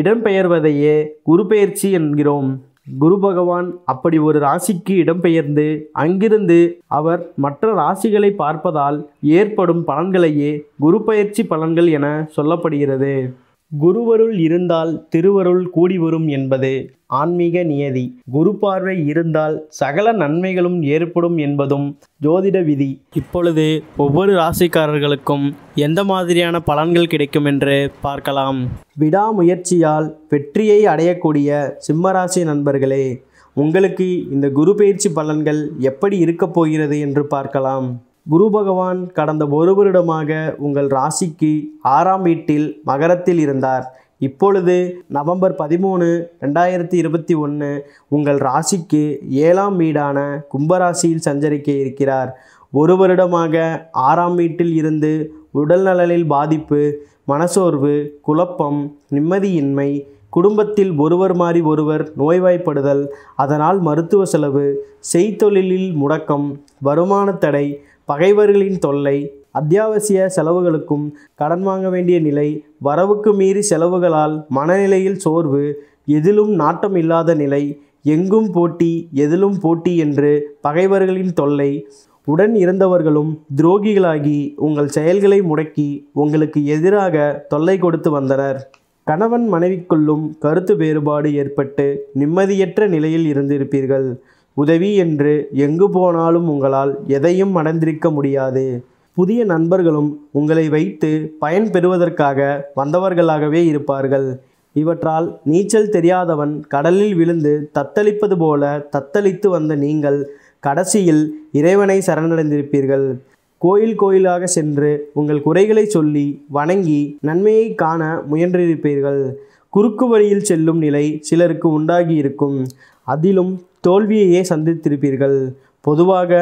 இடம்பெயர்வதையே குருபெயர்ச்சி என்கிறோம் குரு பகவான் அப்படி ஒரு ராசிக்கு இடம்பெயர்ந்து அங்கிருந்து அவர் மற்ற ராசிகளை பார்ப்பதால் ஏற்படும் பலன்களையே குரு பயிற்சி பலன்கள் என சொல்லப்படுகிறது குருவருள் இருந்தால் திருவருள் கூடி வரும் என்பது ஆன்மீக நியதி குரு பார்வை இருந்தால் சகல நன்மைகளும் ஏற்படும் என்பதும் ஜோதிட விதி இப்பொழுது ஒவ்வொரு ராசிக்காரர்களுக்கும் எந்த மாதிரியான பலன்கள் கிடைக்கும் என்று பார்க்கலாம் விடாமுயற்சியால் வெற்றியை அடையக்கூடிய சிம்மராசி நண்பர்களே உங்களுக்கு இந்த குரு பயிற்சி பலன்கள் எப்படி இருக்கப் போகிறது என்று பார்க்கலாம் குரு பகவான் கடந்த ஒரு வருடமாக உங்கள் ராசிக்கு ஆறாம் வீட்டில் மகரத்தில் இருந்தார் இப்பொழுது நவம்பர் பதிமூணு ரெண்டாயிரத்தி இருபத்தி ஒன்று உங்கள் ராசிக்கு ஏழாம் வீடான கும்பராசியில் சஞ்சரிக்க இருக்கிறார் ஒரு வருடமாக ஆறாம் வீட்டில் இருந்து உடல் நலனில் பாதிப்பு மனசோர்வு குழப்பம் நிம்மதியின்மை குடும்பத்தில் ஒருவர் மாறி ஒருவர் நோய்வாய்ப்படுதல் அதனால் மருத்துவ செலவு செய்தொழிலில் முடக்கம் வருமான தடை பகைவர்களின் தொல்லை அத்தியாவசிய செலவுகளுக்கும் கடன் வாங்க வேண்டிய நிலை வரவுக்கு மீறி செலவுகளால் மனநிலையில் சோர்வு எதிலும் நாட்டம் இல்லாத நிலை எங்கும் போட்டி எதிலும் போட்டி என்று பகைவர்களின் தொல்லை உடன் இருந்தவர்களும் துரோகிகளாகி உங்கள் செயல்களை முடக்கி உங்களுக்கு எதிராக தொல்லை கொடுத்து வந்தனர் கணவன் மனைவிக்குள்ளும் கருத்து வேறுபாடு ஏற்பட்டு நிம்மதியற்ற நிலையில் இருந்திருப்பீர்கள் உதவி என்று எங்கு போனாலும் உங்களால் எதையும் அடைந்திருக்க முடியாது புதிய நண்பர்களும் உங்களை வைத்து பயன் பெறுவதற்காக வந்தவர்களாகவே இருப்பார்கள் இவற்றால் நீச்சல் தெரியாதவன் கடலில் விழுந்து தத்தளிப்பது போல தத்தளித்து வந்த நீங்கள் கடைசியில் இறைவனை சரணடைந்திருப்பீர்கள் கோயில் கோயிலாக சென்று உங்கள் குறைகளை சொல்லி வணங்கி நன்மையை காண முயன்றிருப்பீர்கள் குறுக்கு வழியில் செல்லும் நிலை சிலருக்கு உண்டாகி இருக்கும் அதிலும் தோல்வியையே சந்தித்திருப்பீர்கள் பொதுவாக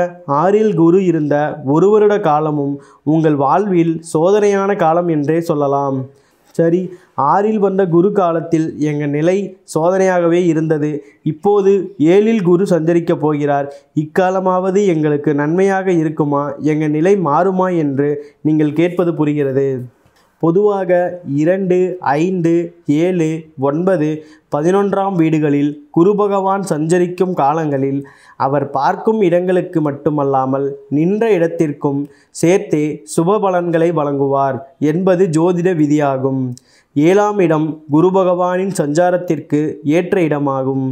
ஆறில் குரு இருந்த ஒரு வருட காலமும் உங்கள் வாழ்வில் சோதனையான காலம் என்றே சொல்லலாம் சரி ஆறில் வந்த குரு காலத்தில் எங்கள் நிலை சோதனையாகவே இருந்தது இப்போது ஏழில் குரு சஞ்சரிக்கப் போகிறார் இக்காலமாவது எங்களுக்கு நன்மையாக இருக்குமா எங்கள் நிலை மாறுமா என்று நீங்கள் கேட்பது புரிகிறது பொதுவாக இரண்டு ஐந்து ஏழு ஒன்பது பதினொன்றாம் வீடுகளில் குரு பகவான் சஞ்சரிக்கும் காலங்களில் அவர் பார்க்கும் இடங்களுக்கு மட்டுமல்லாமல் நின்ற இடத்திற்கும் சேர்த்தே சுப பலன்களை வழங்குவார் என்பது ஜோதிட விதியாகும் ஏழாம் இடம் குரு பகவானின் சஞ்சாரத்திற்கு ஏற்ற இடமாகும்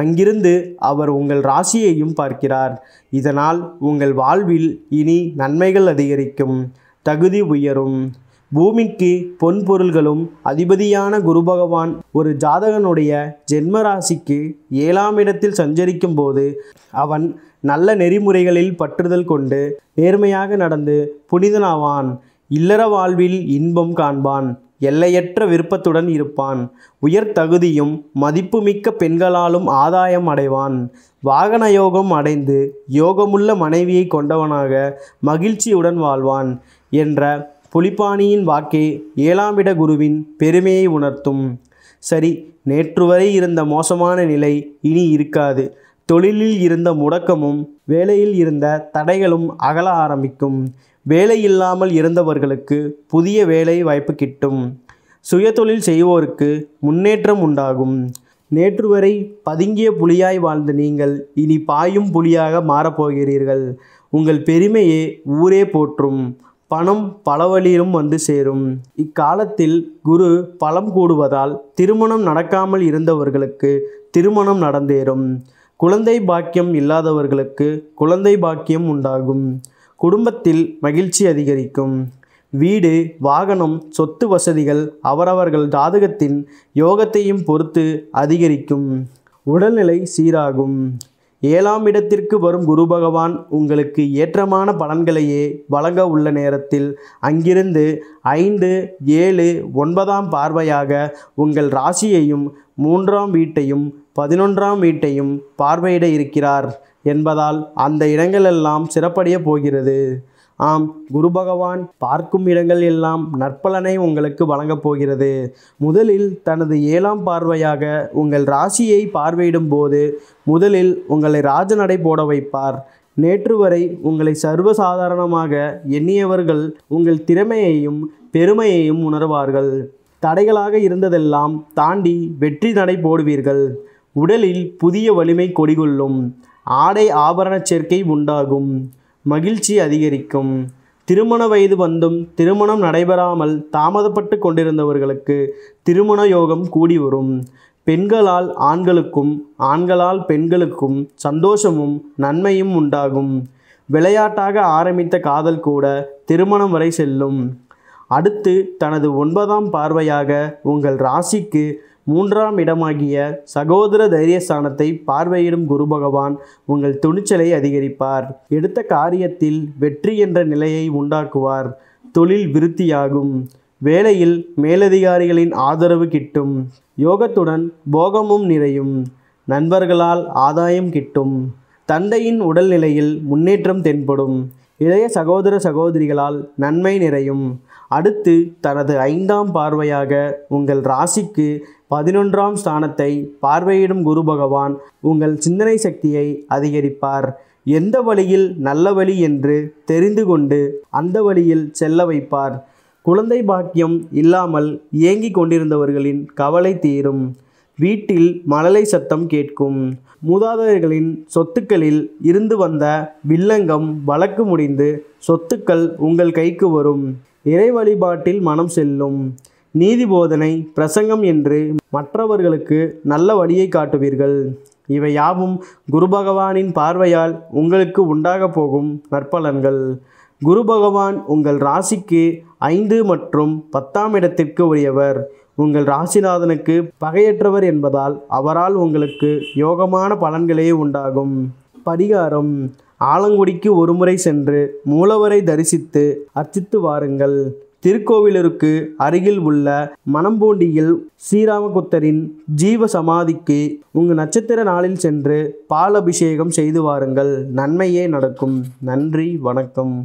அங்கிருந்து அவர் உங்கள் ராசியையும் பார்க்கிறார் இதனால் உங்கள் வாழ்வில் இனி நன்மைகள் அதிகரிக்கும் தகுதி உயரும் பூமிக்கு பொன் பொருள்களும் அதிபதியான குரு பகவான் ஒரு ஜாதகனுடைய ஜென்மராசிக்கு ஏழாம் இடத்தில் சஞ்சரிக்கும் போது அவன் நல்ல நெறிமுறைகளில் பற்றுதல் கொண்டு நேர்மையாக நடந்து புனிதனாவான் இல்லற வாழ்வில் இன்பம் காண்பான் எல்லையற்ற விருப்பத்துடன் இருப்பான் உயர் தகுதியும் மதிப்புமிக்க பெண்களாலும் ஆதாயம் அடைவான் வாகன யோகம் அடைந்து யோகமுள்ள மனைவியை கொண்டவனாக மகிழ்ச்சியுடன் வாழ்வான் என்ற புலிப்பாணியின் வாக்கே ஏழாம் இட குருவின் பெருமையை உணர்த்தும் சரி நேற்று வரை இருந்த மோசமான நிலை இனி இருக்காது தொழிலில் இருந்த முடக்கமும் வேலையில் இருந்த தடைகளும் அகல ஆரம்பிக்கும் வேலை இல்லாமல் இருந்தவர்களுக்கு புதிய வேலை வாய்ப்பு கிட்டும் சுயதொழில் செய்வோருக்கு முன்னேற்றம் உண்டாகும் நேற்று வரை பதுங்கிய புலியாய் வாழ்ந்த நீங்கள் இனி பாயும் புலியாக மாறப்போகிறீர்கள் உங்கள் பெருமையே ஊரே போற்றும் பணம் பல வழியிலும் வந்து சேரும் இக்காலத்தில் குரு பலம் கூடுவதால் திருமணம் நடக்காமல் இருந்தவர்களுக்கு திருமணம் நடந்தேறும் குழந்தை பாக்கியம் இல்லாதவர்களுக்கு குழந்தை பாக்கியம் உண்டாகும் குடும்பத்தில் மகிழ்ச்சி அதிகரிக்கும் வீடு வாகனம் சொத்து வசதிகள் அவரவர்கள் ஜாதகத்தின் யோகத்தையும் பொறுத்து அதிகரிக்கும் உடல்நிலை சீராகும் ஏழாம் இடத்திற்கு வரும் குரு பகவான் உங்களுக்கு ஏற்றமான பலன்களையே வழங்க உள்ள நேரத்தில் அங்கிருந்து ஐந்து ஏழு ஒன்பதாம் பார்வையாக உங்கள் ராசியையும் மூன்றாம் வீட்டையும் பதினொன்றாம் வீட்டையும் பார்வையிட இருக்கிறார் என்பதால் அந்த இடங்களெல்லாம் சிறப்படைய போகிறது ஆம் குரு பகவான் பார்க்கும் இடங்கள் எல்லாம் நற்பலனை உங்களுக்கு வழங்கப் போகிறது முதலில் தனது ஏழாம் பார்வையாக உங்கள் ராசியை பார்வையிடும் போது முதலில் உங்களை ராஜநடை போட வைப்பார் நேற்று வரை உங்களை சர்வசாதாரணமாக எண்ணியவர்கள் உங்கள் திறமையையும் பெருமையையும் உணர்வார்கள் தடைகளாக இருந்ததெல்லாம் தாண்டி வெற்றி நடை போடுவீர்கள் உடலில் புதிய வலிமை கொடிகொள்ளும் ஆடை ஆபரண சேர்க்கை உண்டாகும் மகிழ்ச்சி அதிகரிக்கும் திருமண வயது வந்தும் திருமணம் நடைபெறாமல் தாமதப்பட்டு கொண்டிருந்தவர்களுக்கு திருமண யோகம் கூடி வரும் பெண்களால் ஆண்களுக்கும் ஆண்களால் பெண்களுக்கும் சந்தோஷமும் நன்மையும் உண்டாகும் விளையாட்டாக ஆரம்பித்த காதல் கூட திருமணம் வரை செல்லும் அடுத்து தனது ஒன்பதாம் பார்வையாக உங்கள் ராசிக்கு மூன்றாம் இடமாகிய சகோதர தைரியஸ்தானத்தை பார்வையிடும் குரு பகவான் உங்கள் துணிச்சலை அதிகரிப்பார் எடுத்த காரியத்தில் வெற்றி என்ற நிலையை உண்டாக்குவார் தொழில் விருத்தியாகும் வேலையில் மேலதிகாரிகளின் ஆதரவு கிட்டும் யோகத்துடன் போகமும் நிறையும் நண்பர்களால் ஆதாயம் கிட்டும் தந்தையின் உடல்நிலையில் முன்னேற்றம் தென்படும் இளைய சகோதர சகோதரிகளால் நன்மை நிறையும் அடுத்து தனது ஐந்தாம் பார்வையாக உங்கள் ராசிக்கு பதினொன்றாம் ஸ்தானத்தை பார்வையிடும் குரு பகவான் உங்கள் சிந்தனை சக்தியை அதிகரிப்பார் எந்த வழியில் நல்ல வழி என்று தெரிந்து கொண்டு அந்த வழியில் செல்ல வைப்பார் குழந்தை பாக்கியம் இல்லாமல் ஏங்கி கொண்டிருந்தவர்களின் கவலை தீரும் வீட்டில் மழலை சத்தம் கேட்கும் மூதாதையர்களின் சொத்துக்களில் இருந்து வந்த வில்லங்கம் வழக்கு முடிந்து சொத்துக்கள் உங்கள் கைக்கு வரும் இறை வழிபாட்டில் மனம் செல்லும் நீதி போதனை பிரசங்கம் என்று மற்றவர்களுக்கு நல்ல வழியை காட்டுவீர்கள் இவை யாவும் குரு பகவானின் பார்வையால் உங்களுக்கு உண்டாக போகும் நற்பலன்கள் குரு பகவான் உங்கள் ராசிக்கு ஐந்து மற்றும் பத்தாம் இடத்திற்கு உரியவர் உங்கள் ராசிநாதனுக்கு பகையற்றவர் என்பதால் அவரால் உங்களுக்கு யோகமான பலன்களே உண்டாகும் பரிகாரம் ஆலங்குடிக்கு ஒருமுறை சென்று மூலவரை தரிசித்து அர்ச்சித்து வாருங்கள் திருக்கோவிலூருக்கு அருகில் உள்ள மணம்பூண்டியில் ஸ்ரீராமகுத்தரின் ஜீவ சமாதிக்கு உங்கள் நட்சத்திர நாளில் சென்று பால் அபிஷேகம் செய்து வாருங்கள் நன்மையே நடக்கும் நன்றி வணக்கம்